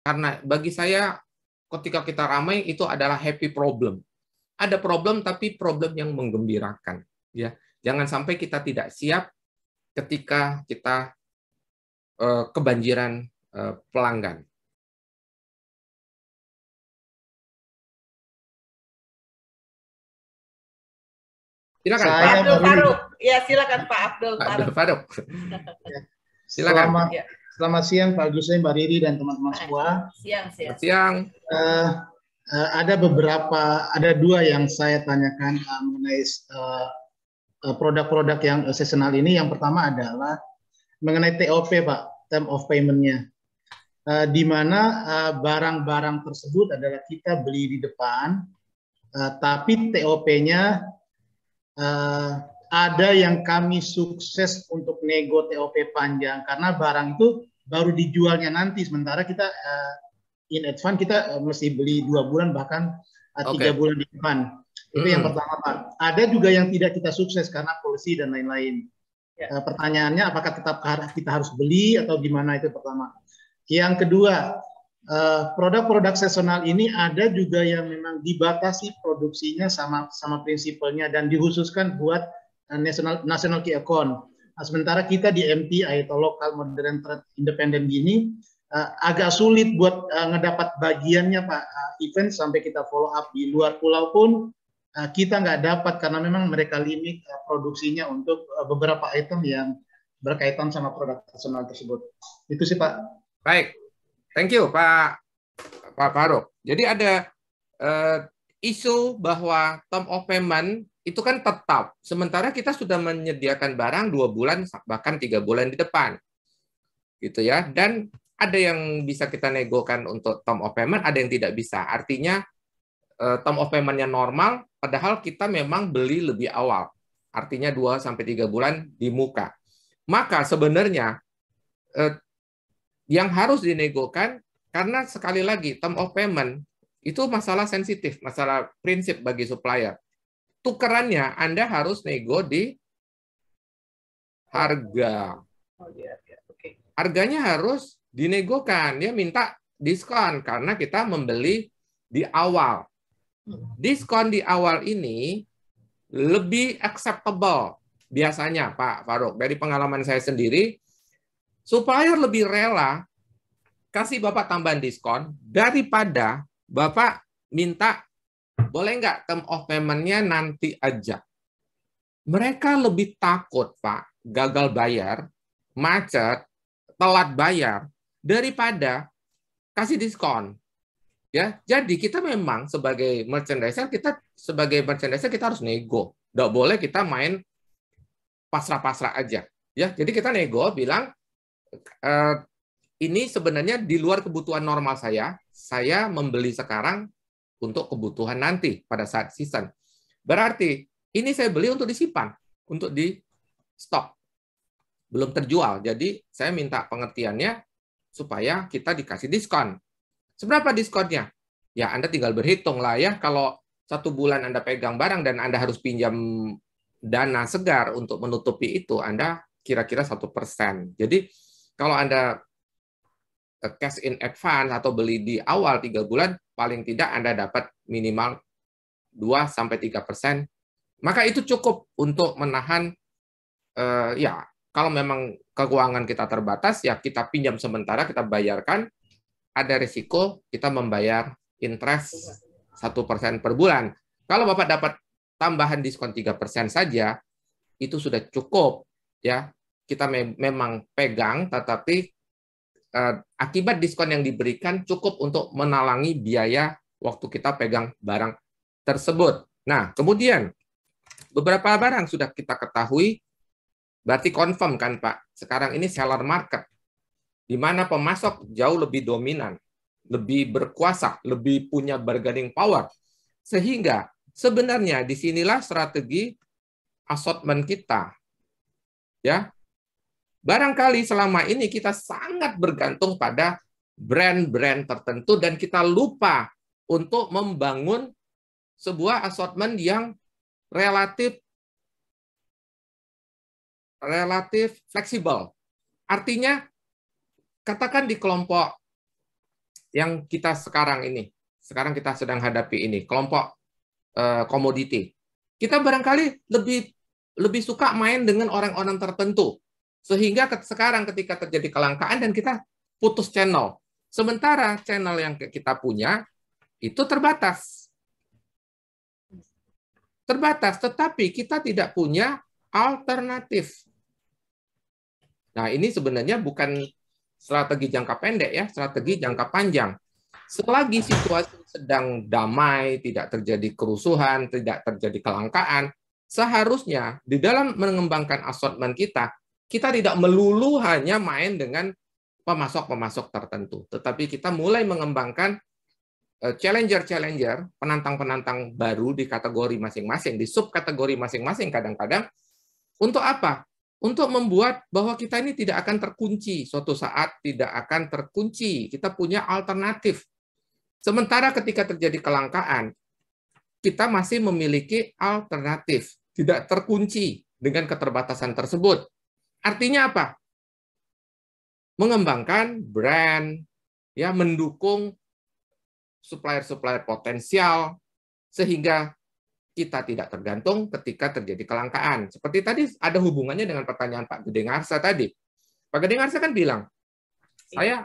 Karena bagi saya ketika kita ramai itu adalah happy problem. Ada problem tapi problem yang menggembirakan, ya. Jangan sampai kita tidak siap ketika kita eh, kebanjiran eh, pelanggan. Silakan Pak Abdul Faruk. Ya, silakan Pak Abdul Faruk. silakan. Selamat. Ya. Selamat siang Pak Agus, Mbak Riri dan teman-teman semua. Siang, siang. Siang. Uh, uh, ada beberapa, ada dua yang saya tanyakan uh, mengenai produk produk-produk yang seasonal ini. Yang pertama adalah mengenai TOP Pak, term of payment-nya. Uh, di mana barang barang-barang tersebut adalah kita beli di depan, uh, tapi TOP-nya uh, ada yang kami sukses untuk nego TOP panjang karena barang itu baru dijualnya nanti. Sementara kita uh, in advance kita uh, mesti beli dua bulan bahkan uh, tiga okay. bulan di depan. Itu mm. yang hmm. pertama Pak. Ada juga yang tidak kita sukses karena polisi dan lain-lain. Yeah. Ya. Uh, pertanyaannya apakah tetap kita harus beli atau gimana itu pertama. Yang kedua, produk-produk uh, produk ini ada juga yang memang dibatasi produksinya sama sama prinsipalnya dan dihususkan buat uh, national national key account. Nah, sementara kita di MTI atau lokal modern independent gini uh, agak sulit buat uh, ngedapat bagiannya Pak uh, event sampai kita follow up di luar pulau pun uh, kita nggak dapat karena memang mereka limit uh, produksinya untuk uh, beberapa item yang berkaitan sama produk personal tersebut. Itu sih Pak. Baik, thank you Pak Pak Faruk. Jadi ada uh, isu bahwa Tom of itu kan tetap. Sementara kita sudah menyediakan barang dua bulan bahkan tiga bulan di depan, gitu ya. Dan ada yang bisa kita negokan untuk term of payment, ada yang tidak bisa. Artinya eh, term of paymentnya normal, padahal kita memang beli lebih awal. Artinya dua sampai tiga bulan di muka. Maka sebenarnya eh, yang harus dinegokan karena sekali lagi term of payment itu masalah sensitif, masalah prinsip bagi supplier tukerannya Anda harus nego di harga. Oh, iya, iya, Harganya harus dinegokan. Dia minta diskon karena kita membeli di awal. Hmm. Diskon di awal ini lebih acceptable biasanya Pak Faruk. Dari pengalaman saya sendiri, supplier lebih rela kasih Bapak tambahan diskon daripada Bapak minta boleh nggak term of payment-nya nanti aja? Mereka lebih takut, Pak, gagal bayar, macet, telat bayar, daripada kasih diskon. Ya, jadi kita memang sebagai merchandiser kita sebagai merchandiser kita harus nego. Tidak boleh kita main pasrah-pasrah aja. Ya, jadi kita nego bilang e, ini sebenarnya di luar kebutuhan normal saya. Saya membeli sekarang untuk kebutuhan nanti pada saat season. Berarti ini saya beli untuk disimpan, untuk di stok. Belum terjual. Jadi saya minta pengertiannya supaya kita dikasih diskon. Seberapa diskonnya? Ya Anda tinggal berhitung lah ya kalau satu bulan Anda pegang barang dan Anda harus pinjam dana segar untuk menutupi itu, Anda kira-kira satu persen. Jadi kalau Anda cash in advance atau beli di awal tiga bulan, paling tidak Anda dapat minimal 2 sampai 3 persen, maka itu cukup untuk menahan eh, ya kalau memang keuangan kita terbatas ya kita pinjam sementara kita bayarkan ada risiko kita membayar interest satu persen per bulan. Kalau Bapak dapat tambahan diskon 3% saja, itu sudah cukup ya. Kita me memang pegang tetapi Eh, akibat diskon yang diberikan cukup untuk menalangi biaya waktu kita pegang barang tersebut. Nah, kemudian beberapa barang sudah kita ketahui, berarti confirm kan Pak? Sekarang ini seller market, di mana pemasok jauh lebih dominan, lebih berkuasa, lebih punya bargaining power. Sehingga sebenarnya disinilah strategi assortment kita. Ya, Barangkali selama ini kita sangat bergantung pada brand-brand tertentu dan kita lupa untuk membangun sebuah assortment yang relatif relatif fleksibel. Artinya katakan di kelompok yang kita sekarang ini, sekarang kita sedang hadapi ini, kelompok eh, komoditi. Uh, kita barangkali lebih lebih suka main dengan orang-orang tertentu sehingga sekarang ketika terjadi kelangkaan dan kita putus channel. Sementara channel yang kita punya itu terbatas. Terbatas, tetapi kita tidak punya alternatif. Nah, ini sebenarnya bukan strategi jangka pendek ya, strategi jangka panjang. Selagi situasi sedang damai, tidak terjadi kerusuhan, tidak terjadi kelangkaan, seharusnya di dalam mengembangkan asortmen kita, kita tidak melulu hanya main dengan pemasok-pemasok tertentu, tetapi kita mulai mengembangkan eh, challenger-challenger, penantang-penantang baru di kategori masing-masing, di subkategori masing-masing kadang-kadang. Untuk apa? Untuk membuat bahwa kita ini tidak akan terkunci, suatu saat tidak akan terkunci, kita punya alternatif. Sementara ketika terjadi kelangkaan, kita masih memiliki alternatif, tidak terkunci dengan keterbatasan tersebut. Artinya apa? Mengembangkan brand, ya mendukung supplier-supplier potensial sehingga kita tidak tergantung ketika terjadi kelangkaan. Seperti tadi ada hubungannya dengan pertanyaan Pak Gede Ngarsa tadi. Pak Gede Ngarsa kan bilang, iya. saya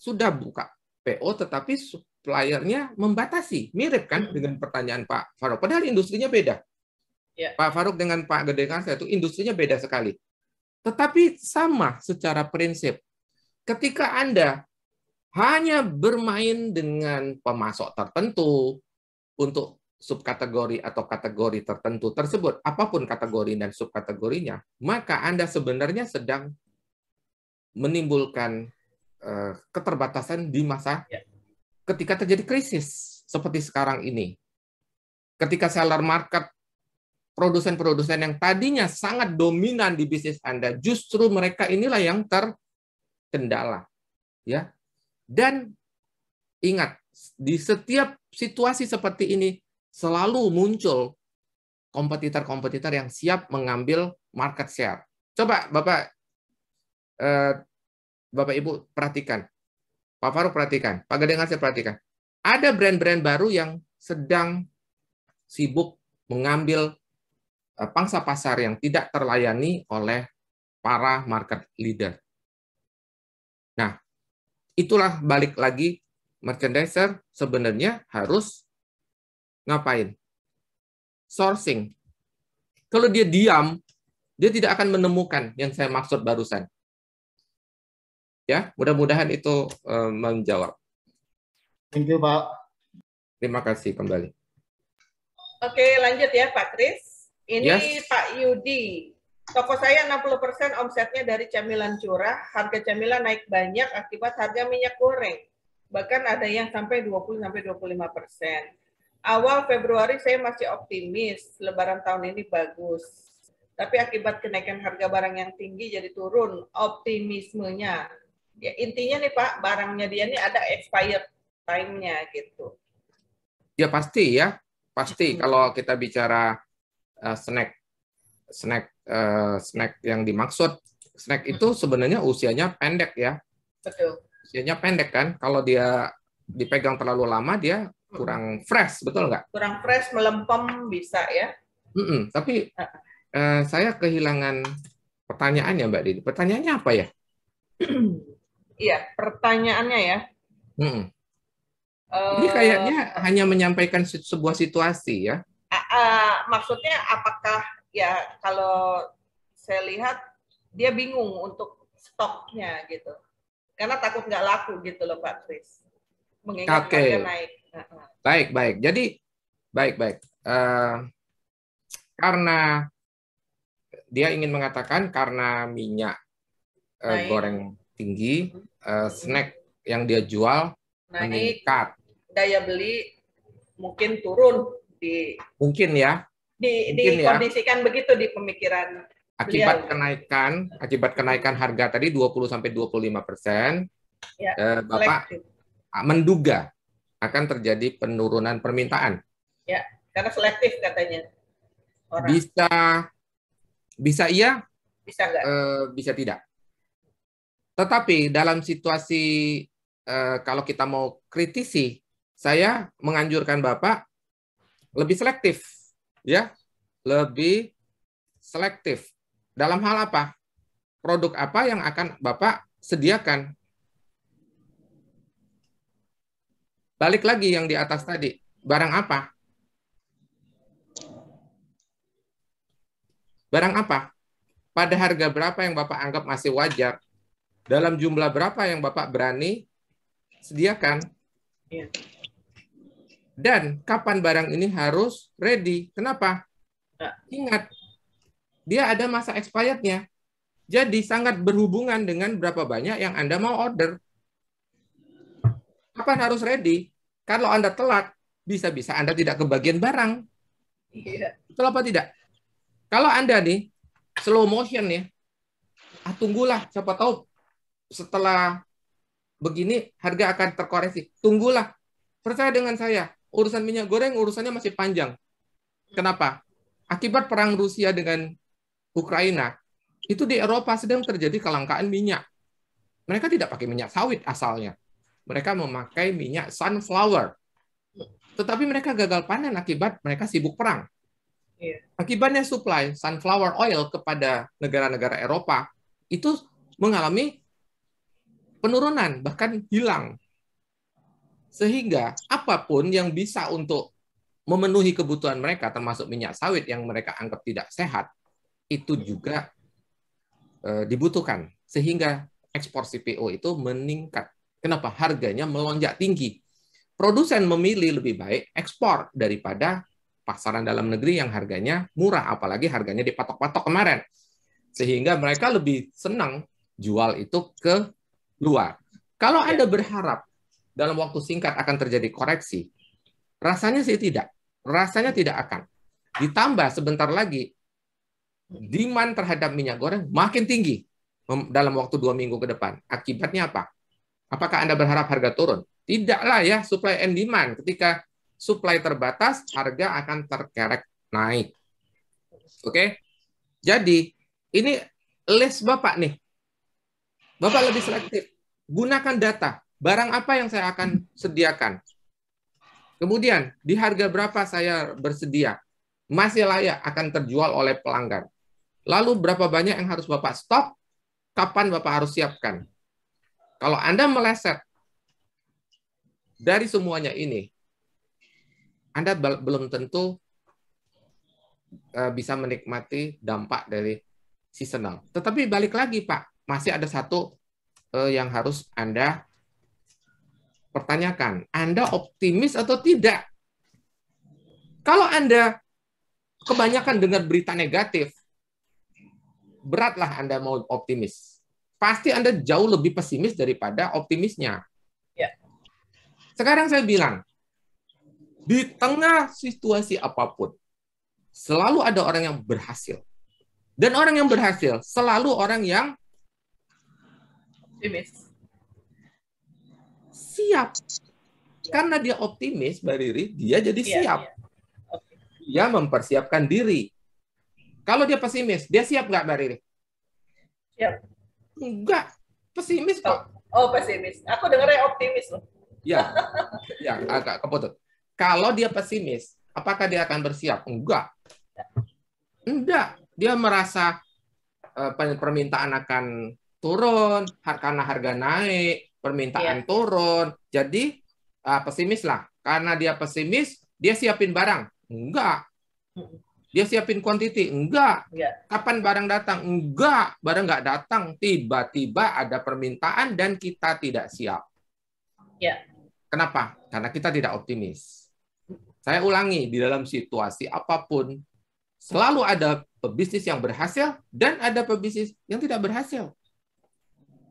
sudah buka PO tetapi suppliernya membatasi. Mirip kan dengan pertanyaan Pak Faruk. Padahal industrinya beda. Ya. Pak Faruk dengan Pak Gede Ngarsa itu industrinya beda sekali. Tetapi sama secara prinsip. Ketika Anda hanya bermain dengan pemasok tertentu untuk subkategori atau kategori tertentu tersebut, apapun kategori dan subkategorinya, maka Anda sebenarnya sedang menimbulkan eh, keterbatasan di masa ya. ketika terjadi krisis seperti sekarang ini. Ketika seller market produsen-produsen yang tadinya sangat dominan di bisnis Anda, justru mereka inilah yang terkendala. Ya. Dan ingat, di setiap situasi seperti ini selalu muncul kompetitor-kompetitor yang siap mengambil market share. Coba Bapak eh, Bapak Ibu perhatikan. Pak Faruk perhatikan, Pak Gadengan saya perhatikan. Ada brand-brand baru yang sedang sibuk mengambil Eh, pangsa pasar yang tidak terlayani oleh para market leader. Nah, itulah balik lagi merchandiser sebenarnya harus ngapain? Sourcing. Kalau dia diam, dia tidak akan menemukan yang saya maksud barusan. Ya, mudah-mudahan itu eh, menjawab. Thank you, Pak. Terima kasih kembali. Oke, lanjut ya, Pak Kris. Ini yes. Pak Yudi. Toko saya 60% omsetnya dari camilan curah. Harga camilan naik banyak akibat harga minyak goreng. Bahkan ada yang sampai 20 sampai 25 persen. Awal Februari saya masih optimis lebaran tahun ini bagus. Tapi akibat kenaikan harga barang yang tinggi jadi turun optimismenya. Ya, intinya nih Pak, barangnya dia ini ada expired time-nya gitu. Ya pasti ya, pasti hmm. kalau kita bicara uh, snack snack uh, snack yang dimaksud snack itu sebenarnya usianya pendek ya betul usianya pendek kan kalau dia dipegang terlalu lama dia kurang fresh betul nggak kurang fresh melempem bisa ya mm -mm, tapi uh, saya kehilangan pertanyaannya mbak Didi pertanyaannya apa ya iya pertanyaannya ya mm -mm. Uh, ini kayaknya hanya menyampaikan sebuah situasi ya uh, maksudnya apakah ya kalau saya lihat dia bingung untuk stoknya gitu karena takut nggak laku gitu loh Pak Tris mengingat okay. harga naik baik baik jadi baik baik uh, karena dia ingin mengatakan karena minyak uh, goreng tinggi uh, snack yang dia jual naik, meningkat daya beli mungkin turun di mungkin ya di mungkin ya. dikondisikan ya. begitu di pemikiran akibat beliau. kenaikan akibat kenaikan harga tadi 20 sampai 25 persen ya, eh, bapak selektif. menduga akan terjadi penurunan permintaan ya karena selektif katanya orang. bisa bisa iya bisa enggak? Eh, bisa tidak tetapi dalam situasi eh, kalau kita mau kritisi saya menganjurkan bapak lebih selektif, ya, lebih selektif. Dalam hal apa? Produk apa yang akan Bapak sediakan? Balik lagi yang di atas tadi, barang apa? Barang apa? Pada harga berapa yang Bapak anggap masih wajar? Dalam jumlah berapa yang Bapak berani sediakan? Iya dan kapan barang ini harus ready. Kenapa? Ya. Ingat, dia ada masa expirednya. Jadi sangat berhubungan dengan berapa banyak yang Anda mau order. Kapan harus ready? Kalau Anda telat, bisa-bisa Anda tidak kebagian barang. Iya. Betul apa tidak? Kalau Anda nih, slow motion ya, ah, tunggulah, siapa tahu setelah begini harga akan terkoreksi. Tunggulah, percaya dengan saya, urusan minyak goreng urusannya masih panjang. Kenapa? Akibat perang Rusia dengan Ukraina, itu di Eropa sedang terjadi kelangkaan minyak. Mereka tidak pakai minyak sawit asalnya. Mereka memakai minyak sunflower. Tetapi mereka gagal panen akibat mereka sibuk perang. Iya. Akibatnya supply sunflower oil kepada negara-negara Eropa itu mengalami penurunan, bahkan hilang. Sehingga apapun yang bisa untuk memenuhi kebutuhan mereka, termasuk minyak sawit yang mereka anggap tidak sehat, itu juga eh, dibutuhkan. Sehingga ekspor CPO itu meningkat. Kenapa? Harganya melonjak tinggi. Produsen memilih lebih baik ekspor daripada pasaran dalam negeri yang harganya murah, apalagi harganya dipatok-patok kemarin. Sehingga mereka lebih senang jual itu ke luar. Kalau ya. Anda berharap dalam waktu singkat akan terjadi koreksi? Rasanya sih tidak. Rasanya tidak akan. Ditambah sebentar lagi, demand terhadap minyak goreng makin tinggi dalam waktu dua minggu ke depan. Akibatnya apa? Apakah Anda berharap harga turun? Tidaklah ya, supply and demand. Ketika supply terbatas, harga akan terkerek naik. Oke? Jadi, ini list Bapak nih. Bapak lebih selektif. Gunakan data barang apa yang saya akan sediakan. Kemudian, di harga berapa saya bersedia? Masih layak akan terjual oleh pelanggan. Lalu berapa banyak yang harus Bapak stop? Kapan Bapak harus siapkan? Kalau Anda meleset dari semuanya ini, Anda belum tentu eh, bisa menikmati dampak dari seasonal. Tetapi balik lagi, Pak, masih ada satu eh, yang harus Anda pertanyakan, Anda optimis atau tidak? Kalau Anda kebanyakan dengar berita negatif, beratlah Anda mau optimis. Pasti Anda jauh lebih pesimis daripada optimisnya. Ya. Sekarang saya bilang, di tengah situasi apapun, selalu ada orang yang berhasil. Dan orang yang berhasil selalu orang yang optimis siap. Karena dia optimis, Mbak Riri, dia jadi yeah, siap. Yeah. Dia mempersiapkan diri. Kalau dia pesimis, dia siap nggak, Mbak Riri? Siap. Enggak. Pesimis kok. Oh, oh, pesimis. Aku dengarnya optimis loh. Ya, ya agak keputut. Kalau dia pesimis, apakah dia akan bersiap? Enggak. Enggak. Dia merasa eh, permintaan akan turun, karena harga naik, permintaan yeah. turun. Jadi uh, pesimis lah. Karena dia pesimis, dia siapin barang. Enggak. Dia siapin kuantiti? Enggak. Yeah. Kapan barang datang? Enggak. Barang enggak datang. Tiba-tiba ada permintaan dan kita tidak siap. Yeah. Kenapa? Karena kita tidak optimis. Saya ulangi, di dalam situasi apapun, selalu ada pebisnis yang berhasil dan ada pebisnis yang tidak berhasil.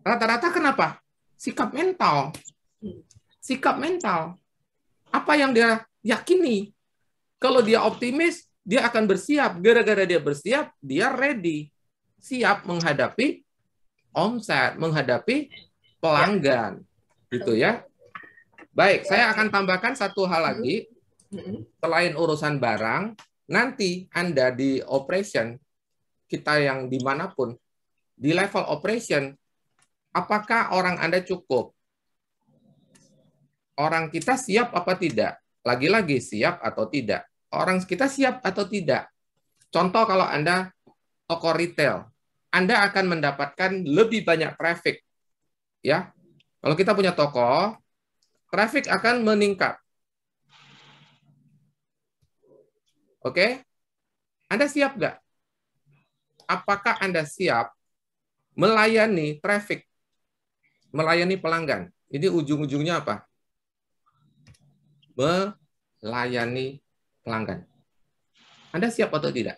Rata-rata kenapa? sikap mental. Hmm. Sikap mental. Apa yang dia yakini. Kalau dia optimis, dia akan bersiap. Gara-gara dia bersiap, dia ready. Siap menghadapi omset, menghadapi pelanggan. Gitu ya. Baik, saya akan tambahkan satu hal hmm. lagi. Hmm. Selain urusan barang, nanti Anda di operation, kita yang dimanapun, di level operation, apakah orang Anda cukup? Orang kita siap apa tidak? Lagi-lagi siap atau tidak? Orang kita siap atau tidak? Contoh kalau Anda toko retail, Anda akan mendapatkan lebih banyak traffic. Ya. Kalau kita punya toko, traffic akan meningkat. Oke? Anda siap nggak? Apakah Anda siap melayani traffic melayani pelanggan. Ini ujung-ujungnya apa? Melayani pelanggan. Anda siap atau tidak?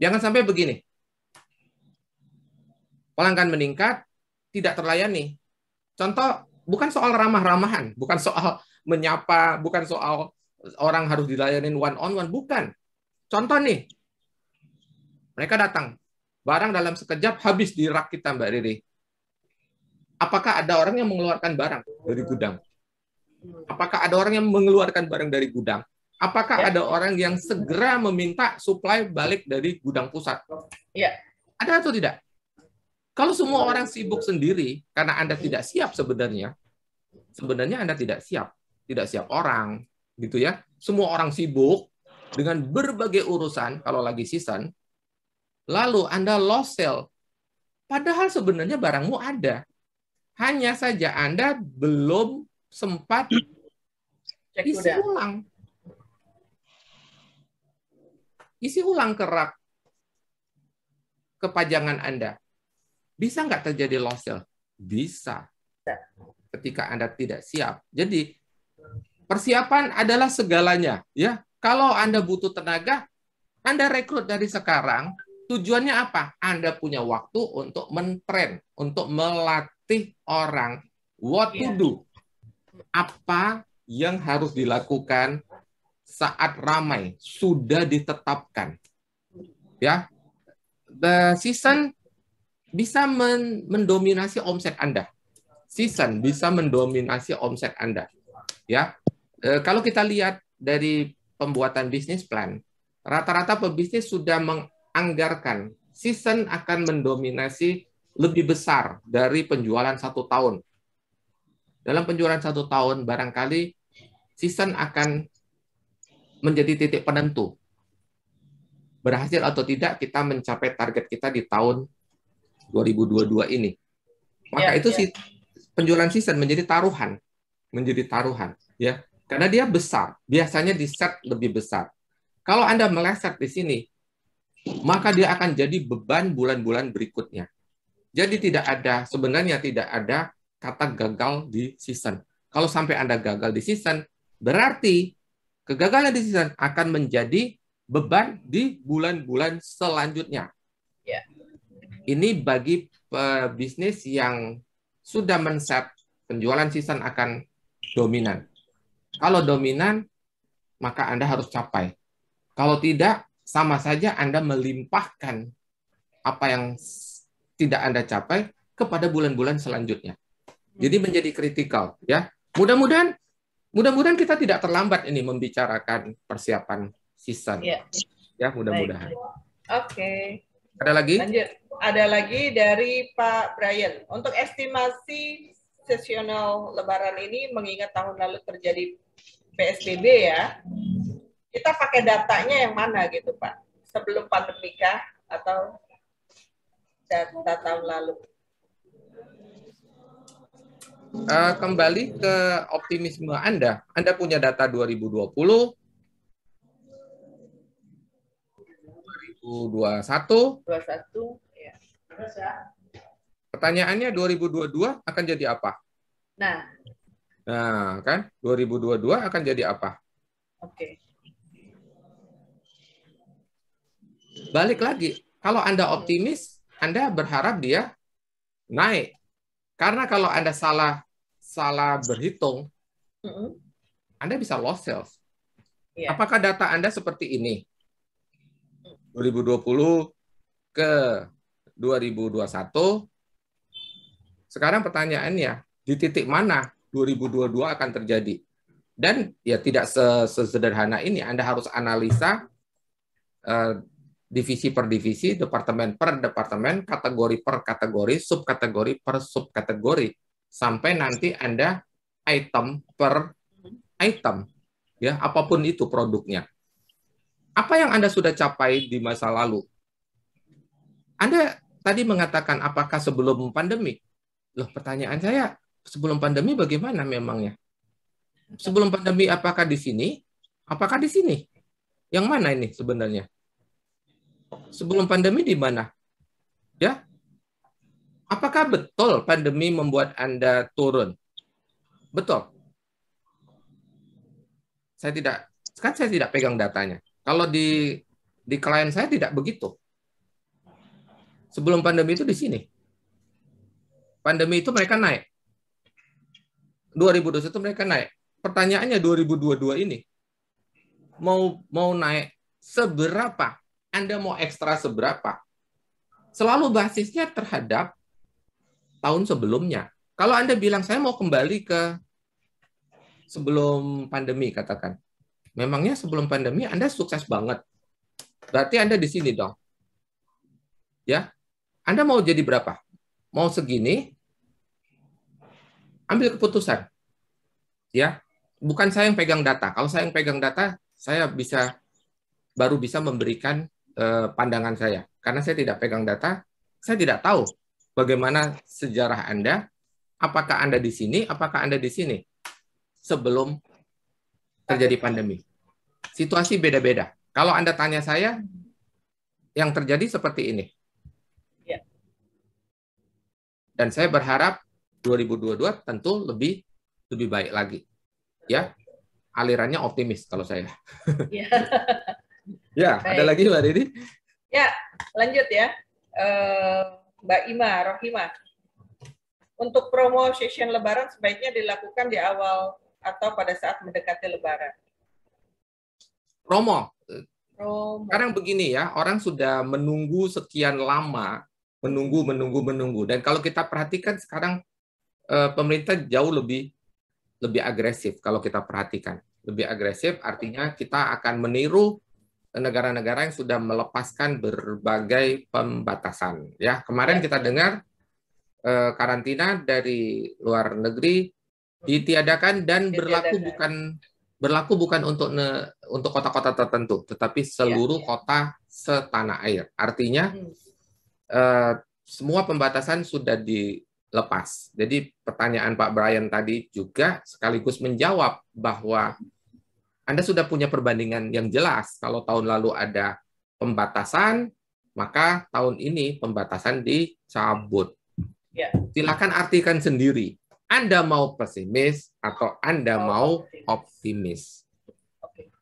Jangan sampai begini. Pelanggan meningkat, tidak terlayani. Contoh, bukan soal ramah-ramahan, bukan soal menyapa, bukan soal orang harus dilayanin one on one, bukan. Contoh nih, mereka datang, barang dalam sekejap habis di rak kita Mbak Riri. Apakah ada orang yang mengeluarkan barang dari gudang? Apakah ada orang yang mengeluarkan barang dari gudang? Apakah ya. ada orang yang segera meminta supply balik dari gudang pusat? Ya. Ada atau tidak? Kalau semua orang sibuk sendiri karena Anda tidak siap sebenarnya, sebenarnya Anda tidak siap, tidak siap orang, gitu ya. Semua orang sibuk dengan berbagai urusan kalau lagi season, lalu Anda lost sale. Padahal sebenarnya barangmu ada. Hanya saja Anda belum sempat Cek isi ulang. Isi ulang kerak kepajangan Anda. Bisa nggak terjadi loss sale? Bisa. Ya. Ketika Anda tidak siap. Jadi persiapan adalah segalanya, ya. Kalau Anda butuh tenaga, Anda rekrut dari sekarang. Tujuannya apa? Anda punya waktu untuk mentren, untuk melatih melatih orang what to iya. do. Apa yang harus dilakukan saat ramai sudah ditetapkan. Ya. The season bisa men mendominasi omset Anda. Season bisa mendominasi omset Anda. Ya. E, kalau kita lihat dari pembuatan bisnis plan, rata-rata pebisnis sudah menganggarkan season akan mendominasi lebih besar dari penjualan satu tahun. Dalam penjualan satu tahun, barangkali season akan menjadi titik penentu. Berhasil atau tidak kita mencapai target kita di tahun 2022 ini. Maka ya, itu ya. penjualan season menjadi taruhan, menjadi taruhan, ya. Karena dia besar, biasanya di set lebih besar. Kalau Anda meleset di sini, maka dia akan jadi beban bulan-bulan berikutnya. Jadi tidak ada sebenarnya tidak ada kata gagal di season. Kalau sampai Anda gagal di season, berarti kegagalan di season akan menjadi beban di bulan-bulan selanjutnya. Ya. Ini bagi bisnis yang sudah men-set penjualan season akan dominan. Kalau dominan, maka Anda harus capai. Kalau tidak, sama saja Anda melimpahkan apa yang tidak Anda capai kepada bulan-bulan selanjutnya. Hmm. Jadi menjadi kritikal ya. Mudah-mudahan mudah-mudahan kita tidak terlambat ini membicarakan persiapan season. Ya, ya mudah-mudahan. Oke. Okay. Ada lagi? Lanjut. Ada lagi dari Pak Brian. Untuk estimasi sesional lebaran ini mengingat tahun lalu terjadi PSBB ya. Kita pakai datanya yang mana gitu, Pak? Sebelum kah atau data tahun lalu? Uh, kembali ke optimisme Anda. Anda punya data 2020, 2021. 2021 ya. Pertanyaannya 2022 akan jadi apa? Nah. Nah, kan 2022 akan jadi apa? Oke. Okay. Balik lagi, kalau Anda optimis, anda berharap dia naik. Karena kalau Anda salah salah berhitung, mm-hmm. Anda bisa lost sales. Yeah. Apakah data Anda seperti ini? 2020 mm. ke 2021. Sekarang pertanyaannya, di titik mana 2022 akan terjadi? Dan ya tidak sesederhana ini, Anda harus analisa uh, divisi per divisi, departemen per departemen, kategori per kategori, subkategori per subkategori, sampai nanti Anda item per item, ya apapun itu produknya. Apa yang Anda sudah capai di masa lalu? Anda tadi mengatakan apakah sebelum pandemi? Loh, pertanyaan saya, sebelum pandemi bagaimana memangnya? Sebelum pandemi apakah di sini? Apakah di sini? Yang mana ini sebenarnya? sebelum pandemi di mana? Ya. Apakah betul pandemi membuat Anda turun? Betul. Saya tidak kan saya tidak pegang datanya. Kalau di di klien saya tidak begitu. Sebelum pandemi itu di sini. Pandemi itu mereka naik. 2021 mereka naik. Pertanyaannya 2022 ini mau mau naik seberapa anda mau ekstra seberapa? Selalu basisnya terhadap tahun sebelumnya. Kalau Anda bilang, saya mau kembali ke sebelum pandemi, katakan. Memangnya sebelum pandemi Anda sukses banget. Berarti Anda di sini dong. Ya. Anda mau jadi berapa? Mau segini? Ambil keputusan. Ya. Bukan saya yang pegang data. Kalau saya yang pegang data, saya bisa baru bisa memberikan Eh, pandangan saya. Karena saya tidak pegang data, saya tidak tahu bagaimana sejarah Anda, apakah Anda di sini, apakah Anda di sini sebelum terjadi pandemi. Situasi beda-beda. Kalau Anda tanya saya, yang terjadi seperti ini. Ya. Dan saya berharap 2022 tentu lebih lebih baik lagi. Ya. Alirannya optimis kalau saya. Ya. Ya, Baik. ada lagi Mbak Didi? Ya, lanjut ya. Eh, Mbak Ima, Rohima. Untuk promo session lebaran sebaiknya dilakukan di awal atau pada saat mendekati lebaran. Promo. promo. Sekarang begini ya, orang sudah menunggu sekian lama, menunggu, menunggu, menunggu. Dan kalau kita perhatikan sekarang eh, pemerintah jauh lebih lebih agresif kalau kita perhatikan. Lebih agresif artinya kita akan meniru negara-negara yang sudah melepaskan berbagai pembatasan. Ya, kemarin ya. kita dengar eh, karantina dari luar negeri ditiadakan dan berlaku bukan berlaku bukan untuk ne, untuk kota-kota tertentu, tetapi ya, seluruh ya. kota setanah air. Artinya hmm. eh, semua pembatasan sudah dilepas. Jadi pertanyaan Pak Brian tadi juga sekaligus menjawab bahwa anda sudah punya perbandingan yang jelas. Kalau tahun lalu ada pembatasan, maka tahun ini pembatasan dicabut. Ya. Silakan artikan sendiri. Anda mau pesimis atau Anda oh, mau optimis? Okay.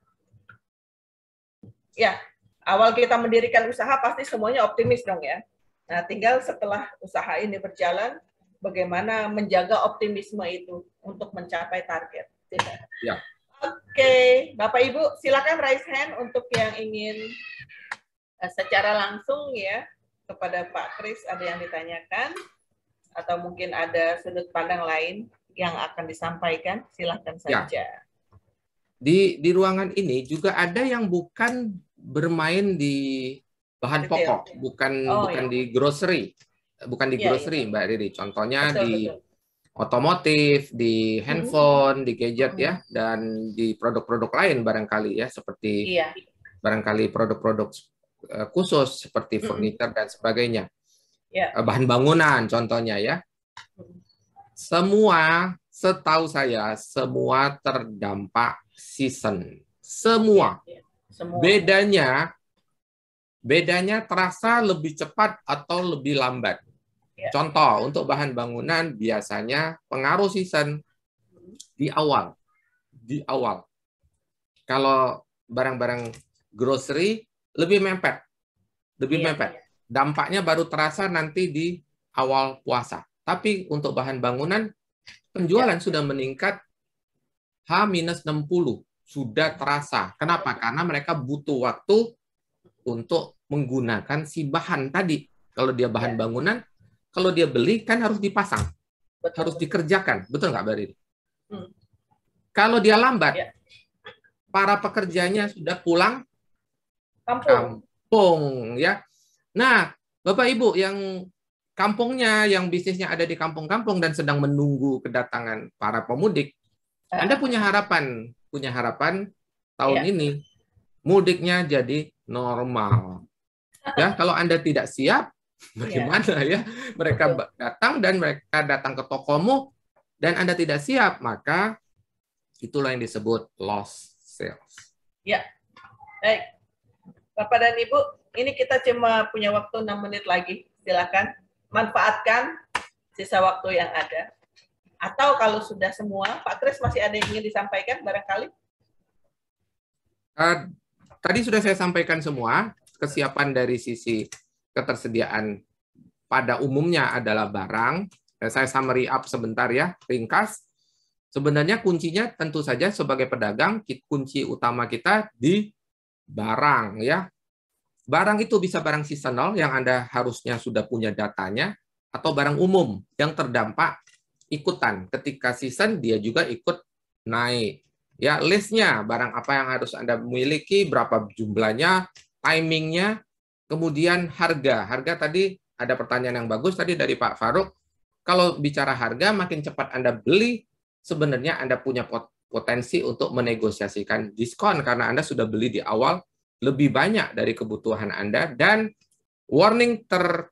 Ya, awal kita mendirikan usaha pasti semuanya optimis dong ya. Nah, tinggal setelah usaha ini berjalan, bagaimana menjaga optimisme itu untuk mencapai target. Ya. Oke, Bapak Ibu silakan raise hand untuk yang ingin eh, secara langsung ya kepada Pak Kris ada yang ditanyakan atau mungkin ada sudut pandang lain yang akan disampaikan silakan ya. saja. Ya. Di di ruangan ini juga ada yang bukan bermain di bahan pokok, bukan oh, bukan ya. di grocery, bukan di iya, grocery ya. Mbak Riri. Contohnya betul, di betul otomotif, di hmm. handphone, di gadget ya, hmm. dan di produk-produk lain barangkali ya, seperti iya. barangkali produk-produk eh, khusus seperti hmm. furniture dan sebagainya, yeah. Ya. bahan bangunan contohnya ya. Semua, setahu saya, semua terdampak season, semua. Yeah, yeah. semua. Bedanya, bedanya terasa lebih cepat atau lebih lambat. Ya. Contoh untuk bahan bangunan biasanya pengaruh season di awal, di awal. Kalau barang-barang grocery lebih mepet, lebih iya, mepet. Iya. Dampaknya baru terasa nanti di awal puasa. Tapi untuk bahan bangunan penjualan iya. sudah meningkat H-60 sudah terasa. Kenapa? Karena mereka butuh waktu untuk menggunakan si bahan tadi. Kalau dia bahan bangunan, kalau dia beli kan harus dipasang, Betul. harus dikerjakan. Betul nggak, Mbak Riri? Hmm. Kalau dia lambat, ya. para pekerjanya sudah pulang kampung. kampung, ya. Nah, Bapak Ibu yang kampungnya, yang bisnisnya ada di kampung-kampung dan sedang menunggu kedatangan para pemudik, eh. Anda punya harapan, punya harapan tahun ya. ini mudiknya jadi normal. Ya, kalau Anda tidak siap, Bagaimana nah, iya. yeah. ya? Mereka datang dan mereka datang ke tokomu dan Anda tidak siap, maka itulah yang disebut lost sales. Ya. Baik. Bapak dan Ibu, ini kita cuma punya waktu 6 menit lagi. Silakan manfaatkan sisa waktu yang ada. Atau kalau sudah semua, Pak Kris masih ada yang ingin disampaikan barangkali? Uh, tadi sudah saya sampaikan semua kesiapan dari sisi ketersediaan pada umumnya adalah barang. Eh, saya summary up sebentar ya, ringkas. Sebenarnya kuncinya tentu saja sebagai pedagang, kunci utama kita di barang ya. Barang itu bisa barang seasonal yang Anda harusnya sudah punya datanya atau barang umum yang terdampak ikutan. Ketika season dia juga ikut naik. Ya, listnya barang apa yang harus Anda miliki, berapa jumlahnya, timingnya, Kemudian harga. Harga tadi ada pertanyaan yang bagus tadi dari Pak Faruk. Kalau bicara harga, makin cepat Anda beli, sebenarnya Anda punya potensi untuk menegosiasikan diskon karena Anda sudah beli di awal lebih banyak dari kebutuhan Anda dan warning ter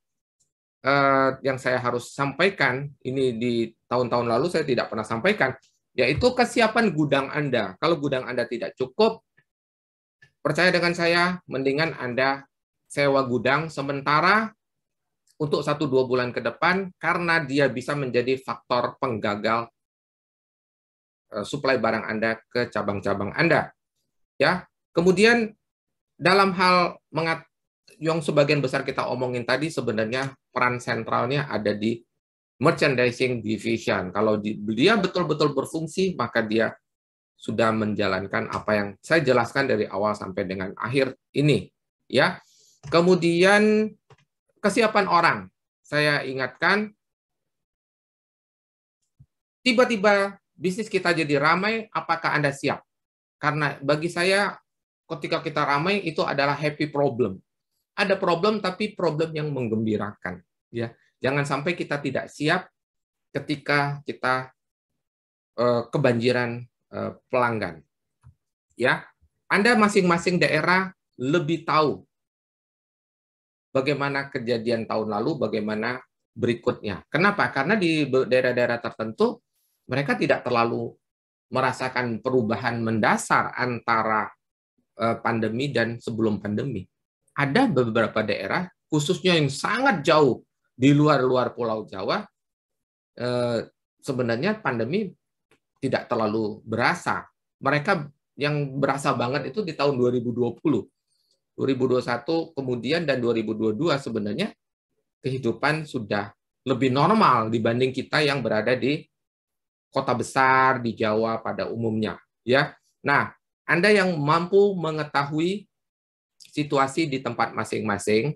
eh, yang saya harus sampaikan ini di tahun-tahun lalu saya tidak pernah sampaikan yaitu kesiapan gudang Anda. Kalau gudang Anda tidak cukup, percaya dengan saya, mendingan Anda sewa gudang sementara untuk satu dua bulan ke depan karena dia bisa menjadi faktor penggagal eh, suplai barang Anda ke cabang-cabang Anda. Ya. Kemudian dalam hal mengat yang sebagian besar kita omongin tadi sebenarnya peran sentralnya ada di merchandising division. Kalau dia betul-betul berfungsi, maka dia sudah menjalankan apa yang saya jelaskan dari awal sampai dengan akhir ini, ya. Kemudian kesiapan orang. Saya ingatkan, tiba-tiba bisnis kita jadi ramai, apakah Anda siap? Karena bagi saya, ketika kita ramai, itu adalah happy problem. Ada problem, tapi problem yang menggembirakan. ya Jangan sampai kita tidak siap ketika kita eh, kebanjiran eh, pelanggan. Ya, Anda masing-masing daerah lebih tahu bagaimana kejadian tahun lalu, bagaimana berikutnya. Kenapa? Karena di daerah-daerah tertentu mereka tidak terlalu merasakan perubahan mendasar antara eh, pandemi dan sebelum pandemi. Ada beberapa daerah, khususnya yang sangat jauh di luar-luar Pulau Jawa, eh, sebenarnya pandemi tidak terlalu berasa. Mereka yang berasa banget itu di tahun 2020 2021 kemudian dan 2022 sebenarnya kehidupan sudah lebih normal dibanding kita yang berada di kota besar di Jawa pada umumnya ya. Nah, Anda yang mampu mengetahui situasi di tempat masing-masing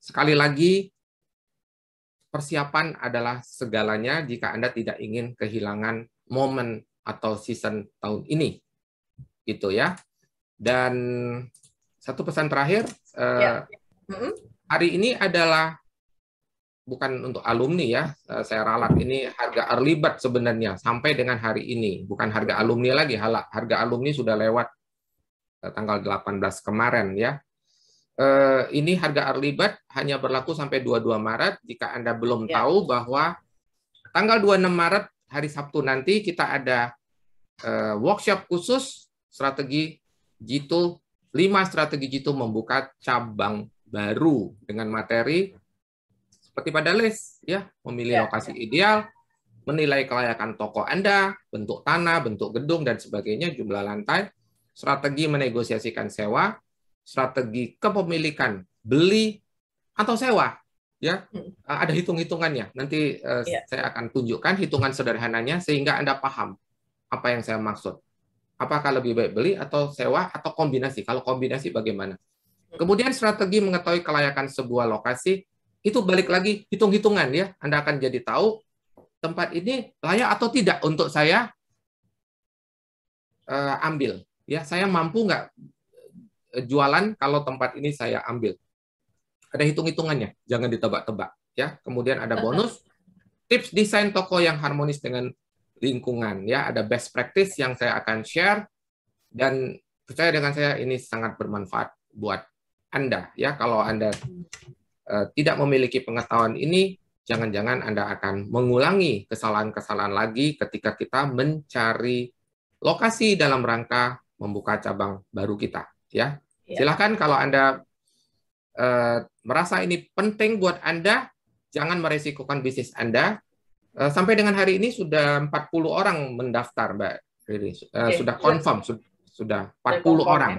sekali lagi persiapan adalah segalanya jika Anda tidak ingin kehilangan momen atau season tahun ini. Gitu ya. Dan satu pesan terakhir eh, ya. hari ini adalah bukan untuk alumni ya eh, saya ralat ini harga early bird sebenarnya sampai dengan hari ini bukan harga alumni lagi harga alumni sudah lewat eh, tanggal 18 kemarin ya ini harga early bird hanya berlaku sampai 22 Maret jika anda belum ya. tahu bahwa tanggal 26 Maret hari Sabtu nanti kita ada workshop khusus strategi Jitu Lima strategi itu membuka cabang baru dengan materi seperti pada list ya, memilih ya, lokasi ya. ideal, menilai kelayakan toko Anda, bentuk tanah, bentuk gedung dan sebagainya, jumlah lantai, strategi menegosiasikan sewa, strategi kepemilikan beli atau sewa ya hmm. eh, ada hitung-hitungannya nanti uh, eh, yeah. saya akan tunjukkan hitungan sederhananya sehingga anda paham apa yang saya maksud Apakah lebih baik beli atau sewa atau kombinasi? Kalau kombinasi bagaimana? Hmm. Kemudian strategi mengetahui kelayakan sebuah lokasi itu balik lagi hitung-hitungan ya. Anda akan jadi tahu tempat ini layak atau tidak untuk saya uh, ambil. Ya, saya mampu nggak eh, jualan kalau tempat ini saya ambil. Ada hitung-hitungannya, jangan ditebak-tebak. Ya, kemudian ada bonus tips desain toko yang harmonis dengan lingkungan ya ada best practice yang saya akan share dan percaya dengan saya ini sangat bermanfaat buat Anda ya kalau Anda eh, tidak memiliki pengetahuan ini jangan-jangan Anda akan mengulangi kesalahan-kesalahan lagi ketika kita mencari lokasi dalam rangka membuka cabang baru kita ya. ya. silahkan kalau Anda eh, merasa ini penting buat Anda jangan meresikokan bisnis Anda Eh, sampai dengan hari ini sudah 40 orang mendaftar, Mbak Riri. Eh, okay. Sudah confirm, sudah, sudah 40 confirm, orang.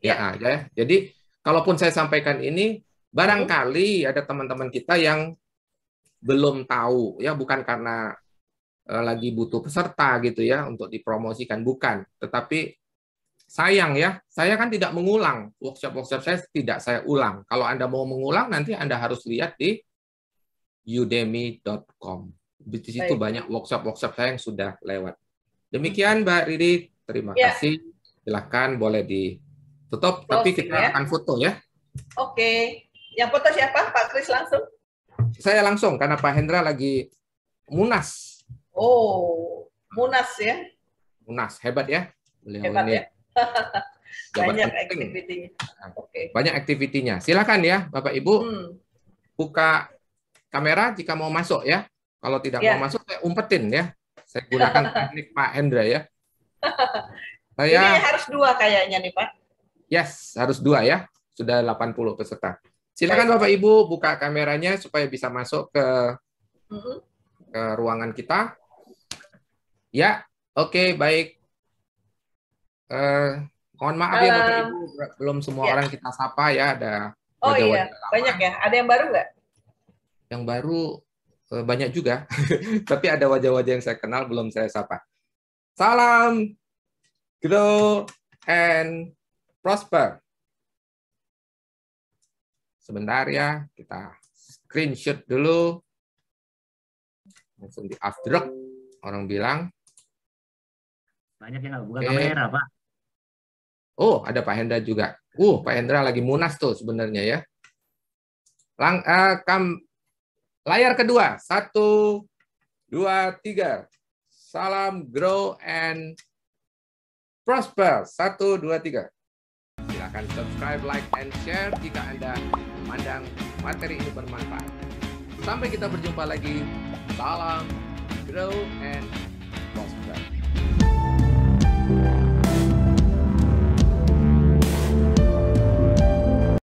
Ya. ya. ya, ya. Jadi kalaupun saya sampaikan ini, barangkali ada teman-teman kita yang belum tahu, ya bukan karena eh, lagi butuh peserta gitu ya untuk dipromosikan bukan tetapi sayang ya saya kan tidak mengulang workshop workshop saya tidak saya ulang kalau anda mau mengulang nanti anda harus lihat di udemy.com di situ Baik. banyak workshop-workshop saya yang sudah lewat. Demikian hmm. Mbak Riri, terima ya. kasih. Silahkan boleh ditutup, Closing, tapi kita ya. akan foto ya. Oke, yang foto siapa? Pak Kris langsung? Saya langsung, karena Pak Hendra lagi munas. Oh, munas ya? Munas, hebat ya. Beliau hebat ini. ya. banyak aktivitinya. Nah, okay. Banyak aktivitinya. Silakan ya, Bapak Ibu. Hmm. Buka kamera jika mau masuk ya. Kalau tidak yeah. mau masuk, saya umpetin ya. Saya gunakan teknik Pak Hendra ya. Saya Ini harus dua kayaknya nih Pak. Yes, harus dua ya. Sudah 80 peserta. Silakan Bapak Ibu buka kameranya supaya bisa masuk ke mm-hmm. ke ruangan kita. Ya, oke okay, baik. Eh, mohon maaf ya Bapak Ibu belum semua ya. orang kita sapa ya ada Oh iya, banyak ya. Ada yang baru nggak? Yang baru Eh, banyak juga, tapi ada wajah-wajah yang saya kenal belum saya sapa. Salam, grow and prosper. Sebentar ya, kita screenshot dulu. Langsung di after orang bilang. Banyak yang nggak buka okay. kamera, Pak. Oh, ada Pak Hendra juga. Uh, Pak Hendra lagi munas tuh sebenarnya ya. Lang, uh, kam, Layar kedua, satu, dua, tiga. Salam grow and prosper. Satu, dua, tiga. Silahkan subscribe, like, and share jika Anda memandang materi ini bermanfaat. Sampai kita berjumpa lagi. Salam grow and prosper.